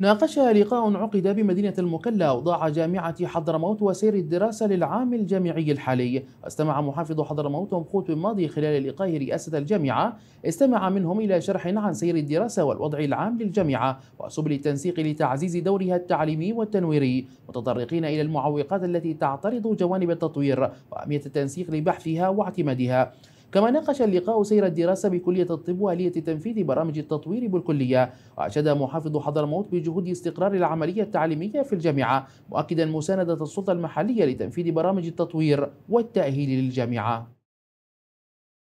ناقشها لقاء عقد بمدينة المكلا أوضاع جامعة حضرموت وسير الدراسة للعام الجامعي الحالي استمع محافظ حضرموت مبخوت بن ماضي خلال لقائه رئاسة الجامعة استمع منهم إلى شرح عن سير الدراسة والوضع العام للجامعة وسبل التنسيق لتعزيز دورها التعليمي والتنويري متطرقين إلى المعوقات التي تعترض جوانب التطوير وأهمية التنسيق لبحثها واعتمادها كما ناقش اللقاء سير الدراسة بكلية الطب وآلية تنفيذ برامج التطوير بالكلية وأشاد محافظ حضرموت بجهود استقرار العملية التعليمية في الجامعة مؤكدا مساندة السلطة المحلية لتنفيذ برامج التطوير والتأهيل للجامعة